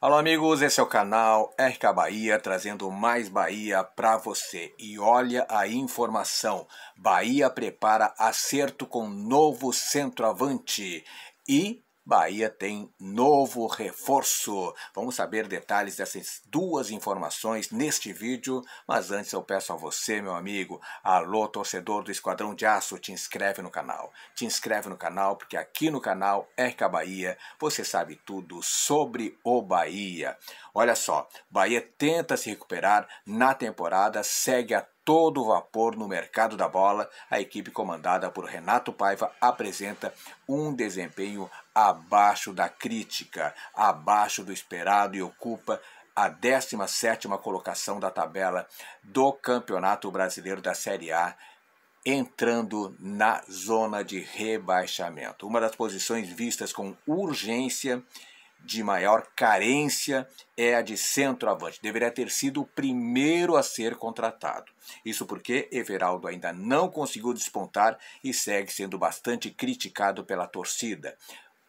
Alô amigos, esse é o canal RK Bahia trazendo mais Bahia para você. E olha a informação: Bahia prepara acerto com novo centroavante e Bahia tem novo reforço. Vamos saber detalhes dessas duas informações neste vídeo, mas antes eu peço a você, meu amigo, alô torcedor do Esquadrão de Aço, te inscreve no canal. Te inscreve no canal porque aqui no canal RK é Bahia você sabe tudo sobre o Bahia. Olha só, Bahia tenta se recuperar na temporada, segue a todo vapor no mercado da bola, a equipe comandada por Renato Paiva apresenta um desempenho abaixo da crítica, abaixo do esperado e ocupa a 17ª colocação da tabela do Campeonato Brasileiro da Série A, entrando na zona de rebaixamento. Uma das posições vistas com urgência de maior carência é a de centroavante. Deveria ter sido o primeiro a ser contratado. Isso porque Everaldo ainda não conseguiu despontar e segue sendo bastante criticado pela torcida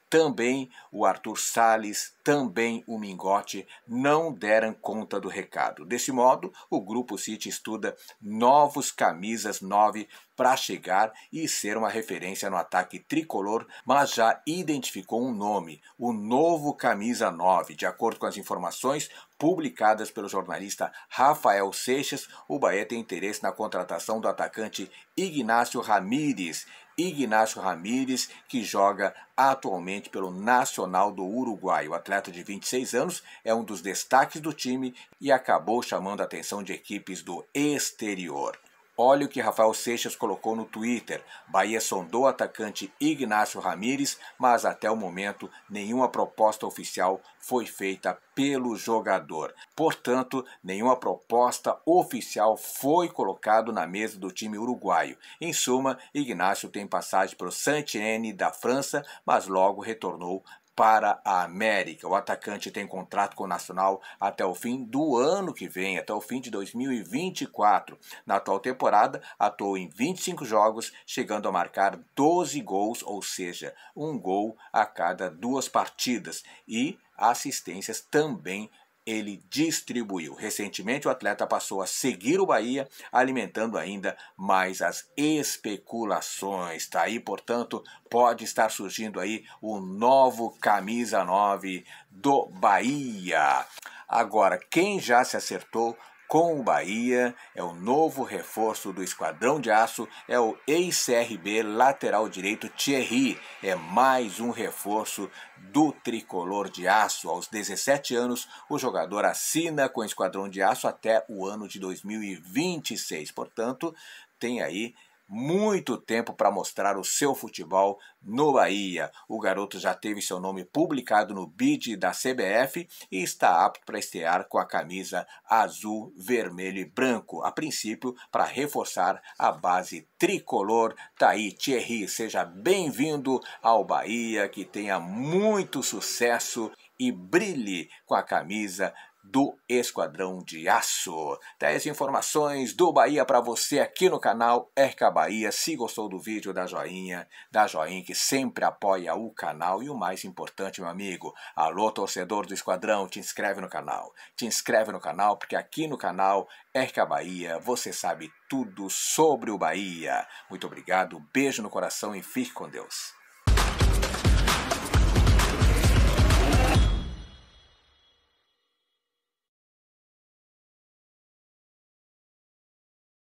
também o Arthur Salles, também o Mingote não deram conta do recado. Desse modo, o Grupo City estuda novos camisas 9 para chegar e ser uma referência no ataque tricolor, mas já identificou um nome, o novo camisa 9. De acordo com as informações publicadas pelo jornalista Rafael Seixas, o Bahia tem interesse na contratação do atacante Ignácio Ramírez Ignacio Ramírez, que joga atualmente pelo Nacional do Uruguai. O atleta de 26 anos é um dos destaques do time e acabou chamando a atenção de equipes do exterior. Olha o que Rafael Seixas colocou no Twitter. Bahia sondou o atacante Ignacio Ramírez, mas até o momento nenhuma proposta oficial foi feita pelo jogador. Portanto, nenhuma proposta oficial foi colocada na mesa do time uruguaio. Em suma, Ignacio tem passagem para o saint da França, mas logo retornou para a América. O atacante tem contrato com o Nacional até o fim do ano que vem, até o fim de 2024. Na atual temporada, atuou em 25 jogos, chegando a marcar 12 gols, ou seja, um gol a cada duas partidas. E assistências também ele distribuiu. Recentemente, o atleta passou a seguir o Bahia, alimentando ainda mais as especulações. Tá aí, portanto, pode estar surgindo aí o novo camisa 9 do Bahia. Agora, quem já se acertou com o Bahia, é o novo reforço do Esquadrão de Aço, é o ex-CRB lateral direito Thierry, é mais um reforço do tricolor de aço. Aos 17 anos, o jogador assina com o Esquadrão de Aço até o ano de 2026, portanto, tem aí muito tempo para mostrar o seu futebol no Bahia. O garoto já teve seu nome publicado no bid da CBF e está apto para estrear com a camisa azul, vermelho e branco, a princípio para reforçar a base tricolor. Taí tá Thierry, seja bem-vindo ao Bahia, que tenha muito sucesso e brilhe com a camisa do Esquadrão de Aço. 10 informações do Bahia para você aqui no canal Erca Bahia. Se gostou do vídeo, dá joinha, dá joinha que sempre apoia o canal. E o mais importante, meu amigo, alô torcedor do Esquadrão, te inscreve no canal. Te inscreve no canal porque aqui no canal Erca Bahia você sabe tudo sobre o Bahia. Muito obrigado, beijo no coração e fique com Deus.